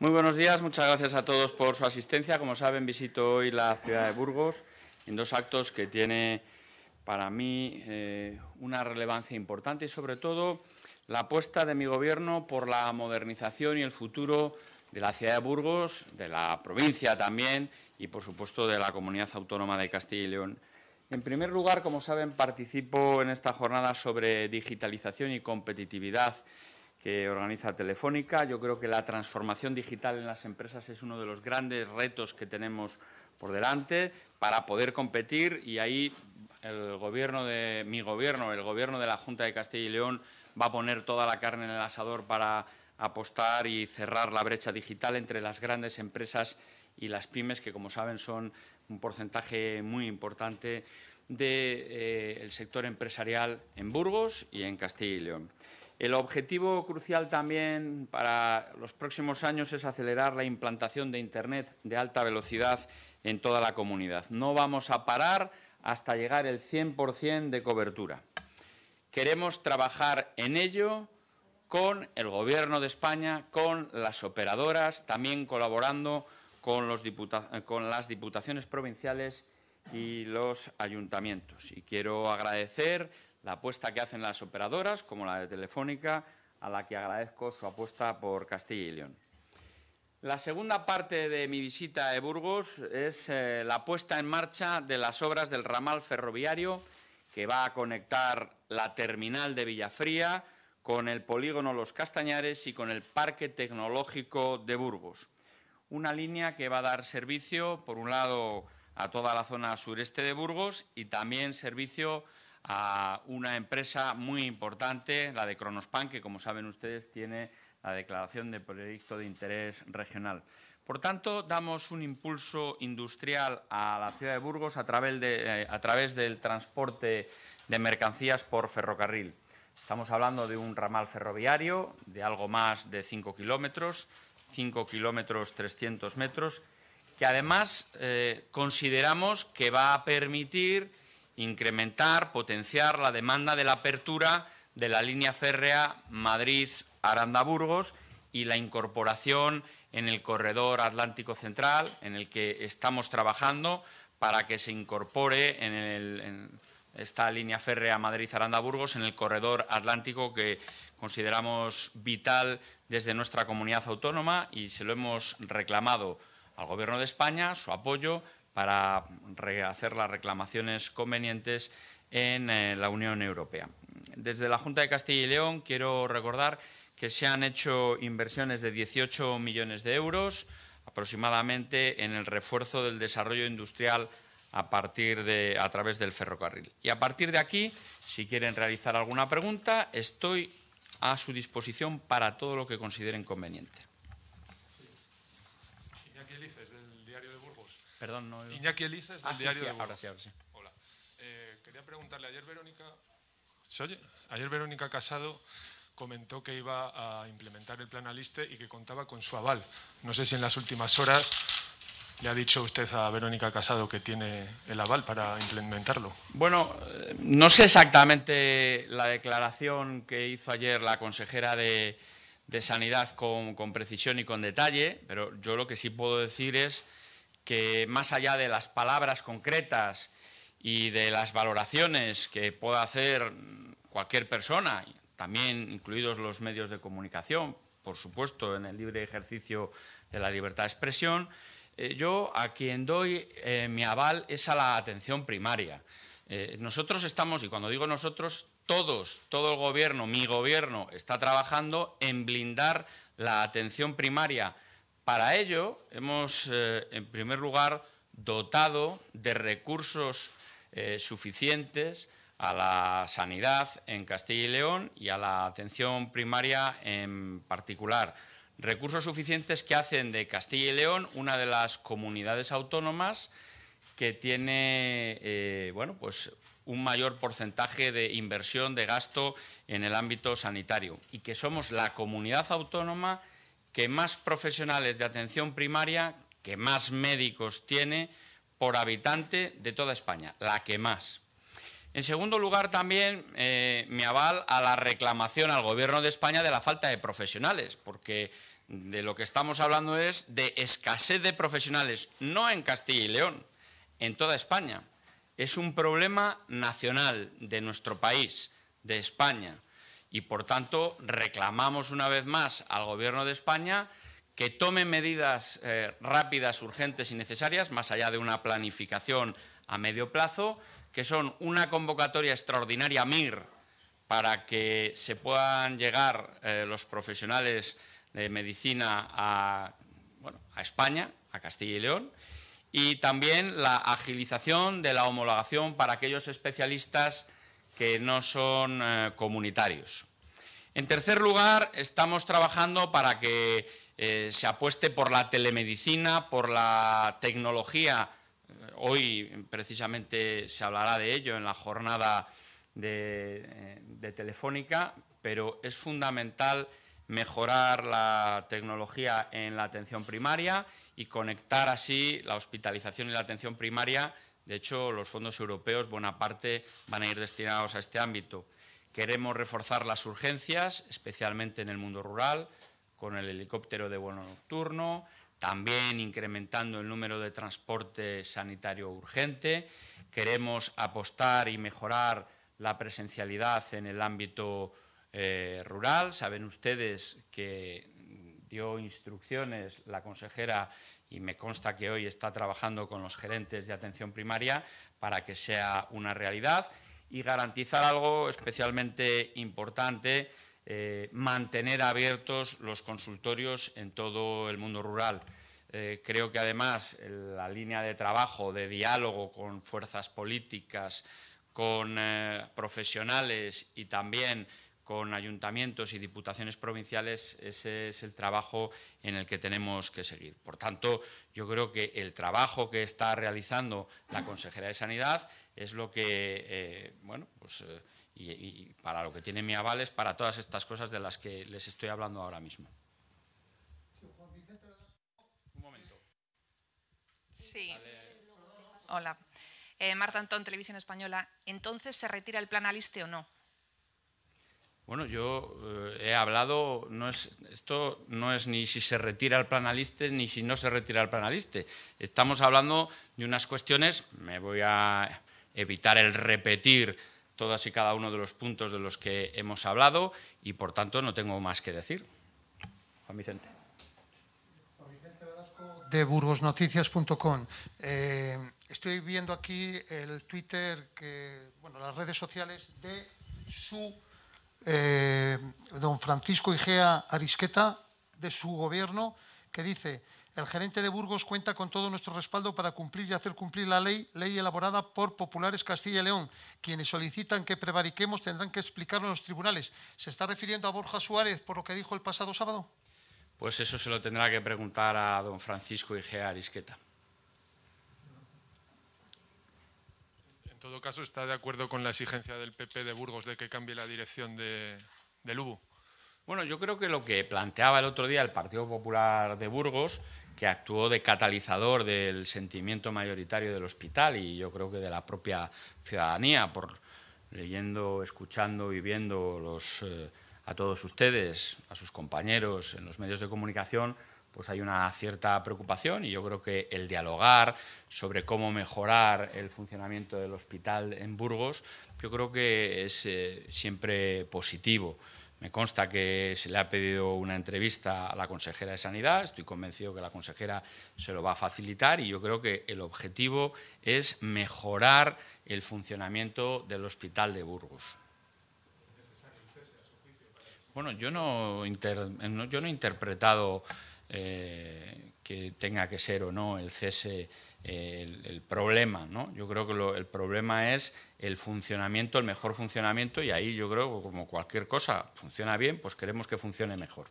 Muy buenos días, muchas gracias a todos por su asistencia. Como saben, visito hoy la ciudad de Burgos en dos actos que tienen para mí eh, una relevancia importante y sobre todo la apuesta de mi gobierno por la modernización y el futuro de la ciudad de Burgos, de la provincia también y por supuesto de la comunidad autónoma de Castilla y León. En primer lugar, como saben, participo en esta jornada sobre digitalización y competitividad que organiza Telefónica. Yo creo que la transformación digital en las empresas es uno de los grandes retos que tenemos por delante para poder competir y ahí el gobierno de mi gobierno, el gobierno de la Junta de Castilla y León va a poner toda la carne en el asador para apostar y cerrar la brecha digital entre las grandes empresas y las pymes, que como saben son un porcentaje muy importante del eh, sector empresarial en Burgos y en Castilla y León. El objetivo crucial también para los próximos años es acelerar la implantación de Internet de alta velocidad en toda la comunidad. No vamos a parar hasta llegar el 100% de cobertura. Queremos trabajar en ello con el Gobierno de España, con las operadoras, también colaborando con, con las diputaciones provinciales y los ayuntamientos. Y quiero agradecer la apuesta que hacen las operadoras, como la de Telefónica, a la que agradezco su apuesta por Castilla y León. La segunda parte de mi visita a Burgos es eh, la puesta en marcha de las obras del ramal ferroviario que va a conectar la terminal de Villafría con el polígono Los Castañares y con el Parque Tecnológico de Burgos. Una línea que va a dar servicio, por un lado, a toda la zona sureste de Burgos y también servicio a una empresa muy importante, la de Cronospan, que como saben ustedes tiene la declaración de proyecto de interés regional. Por tanto, damos un impulso industrial a la ciudad de Burgos a través, eh, del transporte de mercancías por ferrocarril. Estamos hablando de un ramal ferroviario de algo más de cinco kilómetros, cinco kilómetros 300 metros, que además eh, consideramos que va a permitir incrementar, potenciar la demanda de la apertura de la línea férrea Madrid-Aranda-Burgos y la incorporación en el corredor Atlántico Central, en el que estamos trabajando para que se incorpore en, esta línea férrea Madrid-Aranda-Burgos en el corredor Atlántico que consideramos vital desde nuestra comunidad autónoma y se lo hemos reclamado al Gobierno de España, su apoyo, para hacer las reclamaciones convenientes en eh, la Unión Europea. Desde la Junta de Castilla y León quiero recordar que se han hecho inversiones de 18 millones de euros aproximadamente en el refuerzo del desarrollo industrial a partir de a través del ferrocarril. Y a partir de aquí, si quieren realizar alguna pregunta, estoy a su disposición para todo lo que consideren conveniente. Perdón, no. Iñaki Elisa del ah, diario ahora sí, Hola. Eh, quería preguntarle, ayer Verónica. ¿Se oye? Ayer Verónica Casado comentó que iba a implementar el plan Aliste y que contaba con su aval. No sé si en las últimas horas le ha dicho usted a Verónica Casado que tiene el aval para implementarlo. Bueno, no sé exactamente la declaración que hizo ayer la consejera de, Sanidad con, con precisión y con detalle, pero yo lo que sí puedo decir es que más allá de las palabras concretas y de las valoraciones que pueda hacer cualquier persona, también incluidos los medios de comunicación, por supuesto, en el libre ejercicio de la libertad de expresión, eh, yo a quien doy eh, mi aval es a la atención primaria. Eh, nosotros estamos, y cuando digo nosotros, todos, todo el gobierno, mi gobierno, está trabajando en blindar la atención primaria para ello, hemos, eh, en primer lugar, dotado de recursos eh, suficientes a la sanidad en Castilla y León y a la atención primaria en particular. Recursos suficientes que hacen de Castilla y León una de las comunidades autónomas que tiene eh, bueno, pues un mayor porcentaje de inversión, de gasto en el ámbito sanitario y que somos la comunidad autónoma que más profesionales de atención primaria, que más médicos tiene por habitante de toda España, la que más. En segundo lugar, también eh, me aval a la reclamación al Gobierno de España de la falta de profesionales, porque de lo que estamos hablando es de escasez de profesionales, no en Castilla y León, en toda España. Es un problema nacional de nuestro país, de España y, por tanto, reclamamos una vez más al Gobierno de España que tome medidas eh, rápidas, urgentes y necesarias, más allá de una planificación a medio plazo, que son una convocatoria extraordinaria MIR para que se puedan llegar eh, los profesionales de medicina a, a España, a Castilla y León, y también la agilización de la homologación para aquellos especialistas que no son eh, comunitarios. En tercer lugar, estamos trabajando para que eh, se apueste por la telemedicina, por la tecnología. Eh, hoy precisamente se hablará de ello en la jornada de Telefónica, pero es fundamental mejorar la tecnología en la atención primaria y conectar así la hospitalización y la atención primaria de hecho, los fondos europeos, buena parte, van a ir destinados a este ámbito. Queremos reforzar las urgencias, especialmente en el mundo rural, con el helicóptero de vuelo nocturno, también incrementando el número de transporte sanitario urgente. Queremos apostar y mejorar la presencialidad en el ámbito eh, rural. Saben ustedes que dio instrucciones la consejera y me consta que hoy está trabajando con los gerentes de atención primaria para que sea una realidad y garantizar algo especialmente importante, eh, mantener abiertos los consultorios en todo el mundo rural. Eh, creo que además la línea de trabajo, de diálogo con fuerzas políticas, con eh, profesionales y también con ayuntamientos y diputaciones provinciales, ese es el trabajo en el que tenemos que seguir. Por tanto, yo creo que el trabajo que está realizando la consejera de Sanidad es lo que, eh, bueno, pues, eh, y, para lo que tiene mi aval es para todas estas cosas de las que les estoy hablando ahora mismo. Un momento. Sí. Hola. Eh, Marta Antón, Televisión Española. Entonces, ¿se retira el plan Aliste o no? Bueno, yo eh, he hablado, no es, esto no es ni si se retira el planaliste ni si no se retira el planaliste. Estamos hablando de unas cuestiones, me voy a evitar el repetir todas y cada uno de los puntos de los que hemos hablado y por tanto no tengo más que decir. Juan Vicente. De burgosnoticias.com. Eh, estoy viendo aquí el Twitter, que, bueno, las redes sociales de su eh, don Francisco Igea Arisqueta, de su gobierno, que dice, el gerente de Burgos cuenta con todo nuestro respaldo para cumplir y hacer cumplir la ley, ley elaborada por populares Castilla y León. Quienes solicitan que prevariquemos tendrán que explicarlo en los tribunales. ¿Se está refiriendo a Borja Suárez por lo que dijo el pasado sábado? Pues eso se lo tendrá que preguntar a don Francisco Igea Arisqueta. todo caso, ¿está de acuerdo con la exigencia del PP de Burgos de que cambie la dirección de, del UBU? Bueno, yo creo que lo que planteaba el otro día el Partido Popular de Burgos, que actuó de catalizador del sentimiento mayoritario del hospital y yo creo que de la propia ciudadanía, por leyendo, escuchando y viendo los, eh, a todos ustedes, a sus compañeros en los medios de comunicación, pues hay una cierta preocupación y yo creo que el dialogar sobre cómo mejorar el funcionamiento del hospital en Burgos, yo creo que es eh, siempre positivo. Me consta que se le ha pedido una entrevista a la consejera de Sanidad, estoy convencido que la consejera se lo va a facilitar y yo creo que el objetivo es mejorar el funcionamiento del hospital de Burgos. Bueno, yo no he interpretado eh, que tenga que ser o no el cese eh, el, problema. ¿no? Yo creo que el problema es el funcionamiento, el mejor funcionamiento, y ahí yo creo que como cualquier cosa funciona bien, pues queremos que funcione mejor.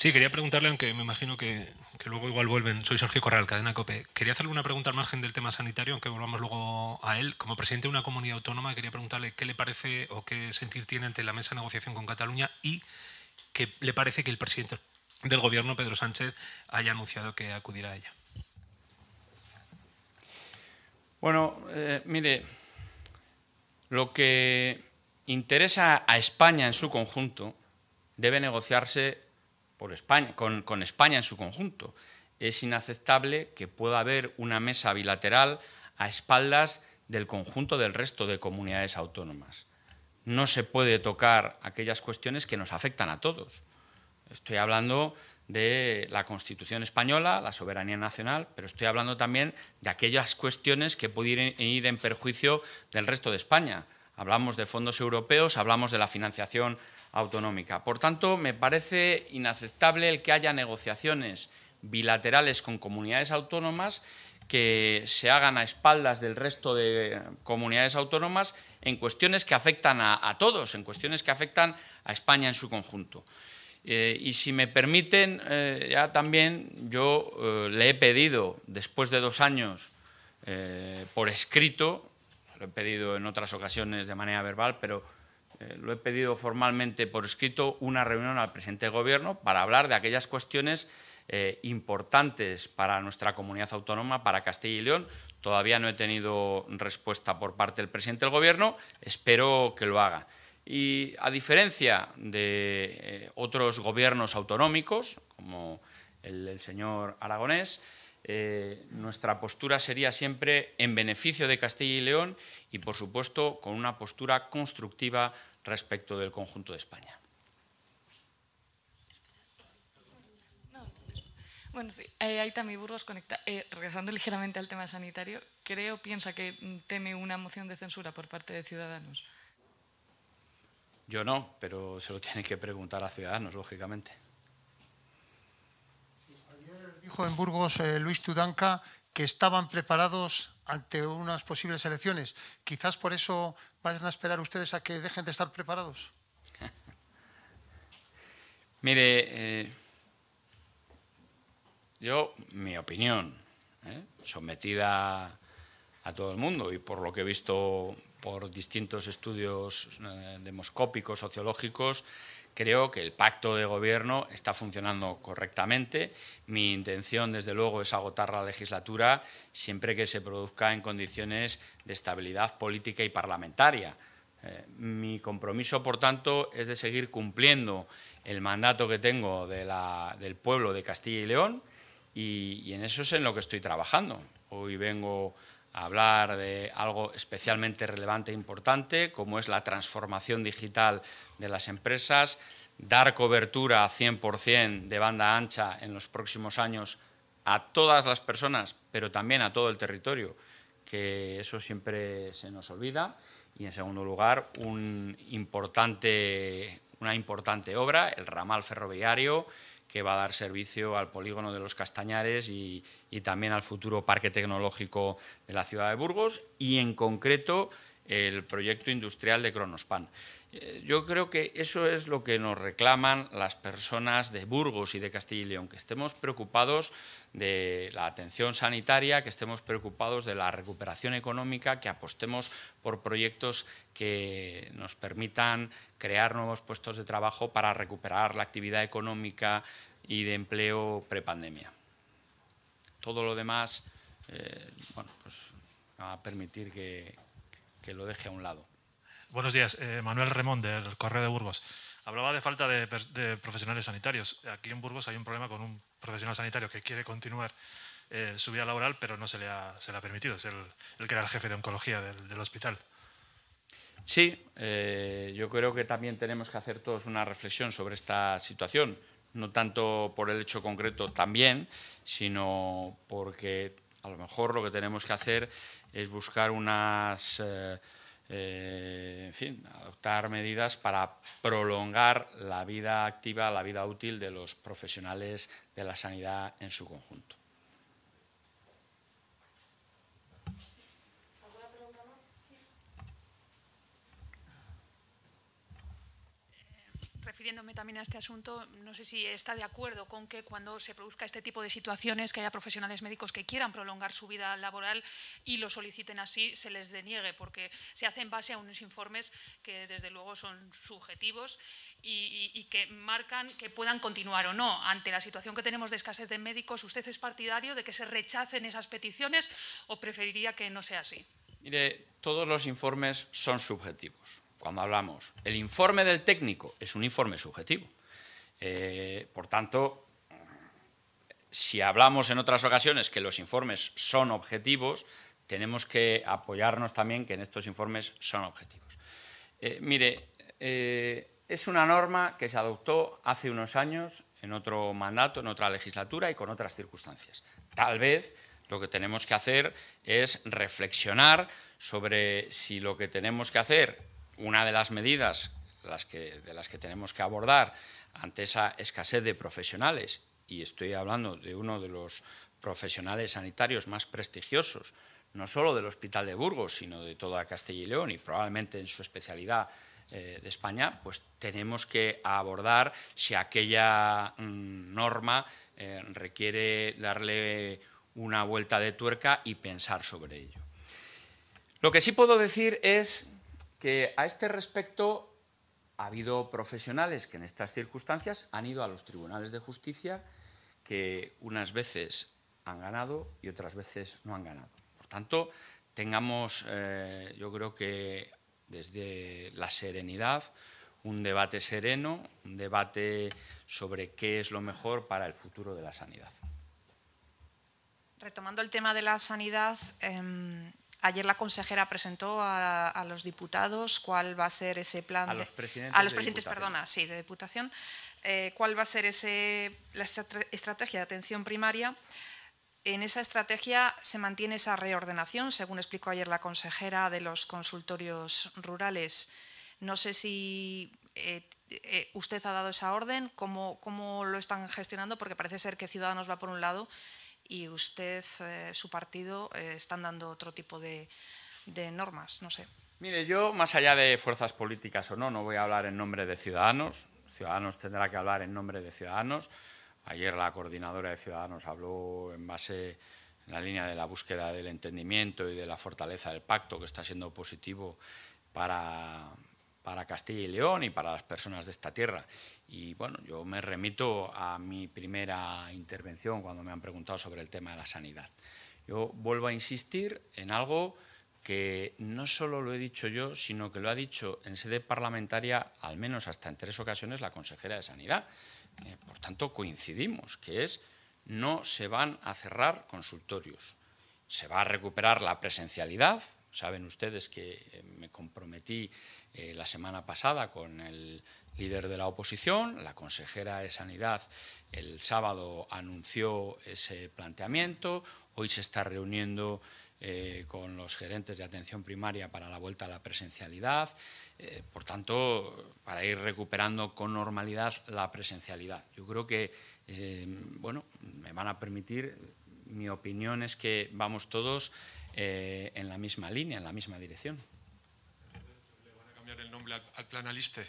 Sí, quería preguntarle, aunque me imagino que, luego igual vuelven. Soy Sergio Corral, Cadena Cope. Quería hacerle una pregunta al margen del tema sanitario, aunque volvamos luego a él. Como presidente de una comunidad autónoma, quería preguntarle qué le parece o qué sentir tiene ante la mesa de negociación con Cataluña y qué le parece que el presidente del gobierno, Pedro Sánchez, haya anunciado que acudirá a ella. Bueno, eh, mire, lo que interesa a España en su conjunto debe negociarse con, España en su conjunto. Es inaceptable que pueda haber una mesa bilateral a espaldas del conjunto del resto de comunidades autónomas. No se puede tocar aquellas cuestiones que nos afectan a todos. Estoy hablando de la Constitución española, la soberanía nacional, pero estoy hablando también de aquellas cuestiones que pudieran ir en perjuicio del resto de España. Hablamos de fondos europeos, hablamos de la financiación autonómica. Por tanto, me parece inaceptable el que haya negociaciones bilaterales con comunidades autónomas que se hagan a espaldas del resto de comunidades autónomas en cuestiones que afectan a, todos, en cuestiones que afectan a España en su conjunto. Eh, y si me permiten, eh, ya también yo eh, le he pedido, después de dos años, por escrito, lo he pedido en otras ocasiones de manera verbal, pero eh, lo he pedido formalmente por escrito, una reunión al presidente del Gobierno para hablar de aquellas cuestiones eh, importantes para nuestra comunidad autónoma, para Castilla y León. Todavía no he tenido respuesta por parte del presidente del Gobierno, espero que lo haga. Y a diferencia de eh, otros gobiernos autonómicos, como el del señor Aragonés, nuestra postura sería siempre en beneficio de Castilla y León y, por supuesto, con una postura constructiva respecto del conjunto de España. Bueno, sí, eh, ahí también Burgos conecta. Eh, regresando ligeramente al tema sanitario, creo, piensa que teme una moción de censura por parte de Ciudadanos. Yo no, pero se lo tiene que preguntar a Ciudadanos, lógicamente. ayer dijo en Burgos eh, Luis Tudanca que estaban preparados ante unas posibles elecciones. Quizás por eso vayan a esperar ustedes a que dejen de estar preparados. Mire, eh, yo, mi opinión, eh, sometida a todo el mundo y por lo que he visto por distintos estudios eh, demoscópicos, sociológicos, creo que el pacto de gobierno está funcionando correctamente. Mi intención, desde luego, es agotar la legislatura siempre que se produzca en condiciones de estabilidad política y parlamentaria. Eh, mi compromiso, por tanto, es de seguir cumpliendo el mandato que tengo del pueblo de Castilla y León y, y en eso es en lo que estoy trabajando. Hoy vengo hablar de algo especialmente relevante e importante, como es la transformación digital de las empresas, dar cobertura 100% de banda ancha en los próximos años a todas las personas, pero también a todo el territorio, que eso siempre se nos olvida. Y en segundo lugar, un importante, una importante obra, el ramal ferroviario, que va a dar servicio al polígono de los Castañares y, también al futuro parque tecnológico de la ciudad de Burgos y en concreto el proyecto industrial de Cronospan. Eh, yo creo que eso es lo que nos reclaman las personas de Burgos y de Castilla y León, que estemos preocupados de la atención sanitaria, que estemos preocupados de la recuperación económica, que apostemos por proyectos que nos permitan crear nuevos puestos de trabajo para recuperar la actividad económica y de empleo prepandemia. Todo lo demás eh, bueno, pues, va a permitir que, que lo deje a un lado. Buenos días, eh, Manuel Remón del Correo de Burgos. Hablaba de falta de, profesionales sanitarios. Aquí en Burgos hay un problema con un profesional sanitario que quiere continuar eh, su vida laboral, pero no se le ha, se ha permitido. Es el, que era el jefe de oncología del, hospital. Sí, eh, yo creo que también tenemos que hacer todos una reflexión sobre esta situación, no tanto por el hecho concreto también, sino porque a lo mejor lo que tenemos que hacer es buscar unas, eh, eh, en fin, adoptar medidas para prolongar la vida activa, la vida útil de los profesionales de la sanidad en su conjunto. refiriéndome también a este asunto, no sé si está de acuerdo con que cuando se produzca este tipo de situaciones, que haya profesionales médicos que quieran prolongar su vida laboral y lo soliciten así, se les deniegue, porque se hace en base a unos informes que desde luego son subjetivos y, y que marcan que puedan continuar o no. Ante la situación que tenemos de escasez de médicos, ¿usted es partidario de que se rechacen esas peticiones o preferiría que no sea así? Mire, todos los informes son subjetivos cuando hablamos, el informe del técnico es un informe subjetivo. Eh, por tanto, si hablamos en otras ocasiones que los informes son objetivos, tenemos que apoyarnos también que en estos informes son objetivos. Eh, mire, eh, es una norma que se adoptó hace unos años en otro mandato, en otra legislatura y con otras circunstancias. Tal vez lo que tenemos que hacer es reflexionar sobre si lo que tenemos que hacer una de las medidas de las que tenemos que abordar ante esa escasez de profesionales, y estoy hablando de uno de los profesionales sanitarios más prestigiosos, no solo del Hospital de Burgos, sino de toda Castilla y León y probablemente en su especialidad eh, de España, pues tenemos que abordar si aquella mm, norma eh, requiere darle una vuelta de tuerca y pensar sobre ello. Lo que sí puedo decir es que a este respecto ha habido profesionales que en estas circunstancias han ido a los tribunales de justicia que unas veces han ganado y otras veces no han ganado. Por tanto, tengamos, eh, yo creo que desde la serenidad, un debate sereno, un debate sobre qué es lo mejor para el futuro de la sanidad. Retomando el tema de la sanidad, em, Ayer la consejera presentó a, los diputados cuál va a ser ese plan. A los presidentes. A los presidentes, perdona, sí, de diputación. Eh, cuál va a ser ese, la estrategia de atención primaria. En esa estrategia se mantiene esa reordenación, según explicó ayer la consejera de los consultorios rurales. No sé si eh, eh, usted ha dado esa orden, cómo lo están gestionando, porque parece ser que Ciudadanos va por un lado y usted, eh, su partido, eh, están dando otro tipo de, de normas, no sé. Mire, yo, más allá de fuerzas políticas o no, no voy a hablar en nombre de Ciudadanos. Ciudadanos tendrá que hablar en nombre de Ciudadanos. Ayer la coordinadora de Ciudadanos habló en base en la línea de la búsqueda del entendimiento y de la fortaleza del pacto, que está siendo positivo para, para Castilla y León y para las personas de esta tierra. Y bueno, yo me remito a mi primera intervención cuando me han preguntado sobre el tema de la sanidad. Yo vuelvo a insistir en algo que no solo lo he dicho yo, sino que lo ha dicho en sede parlamentaria, al menos hasta en tres ocasiones, la consejera de Sanidad. Eh, por tanto, coincidimos, que es no se van a cerrar consultorios. Se va a recuperar la presencialidad, Saben ustedes que eh, me comprometí eh, la semana pasada con el líder de la oposición, la consejera de Sanidad el sábado anunció ese planteamiento, hoy se está reuniendo eh, con los gerentes de atención primaria para la vuelta a la presencialidad, por tanto, para ir recuperando con normalidad la presencialidad. Yo creo que, bueno, me van a permitir, mi opinión es que vamos todos eh, en la misma línea, en la misma dirección. ¿Le van a cambiar el nombre al plan Aliste?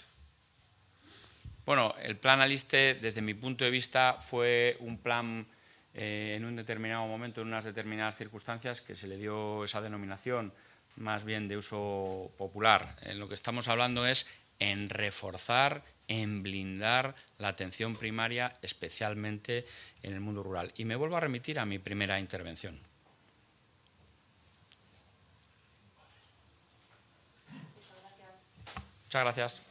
Bueno, el plan Aliste, desde mi punto de vista, fue un plan eh, en un determinado momento, en unas determinadas circunstancias, que se le dio esa denominación más bien de uso popular. En eh, lo que estamos hablando es en reforzar, en blindar la atención primaria, especialmente en el mundo rural. Y me vuelvo a remitir a mi primera intervención. Muchas gracias.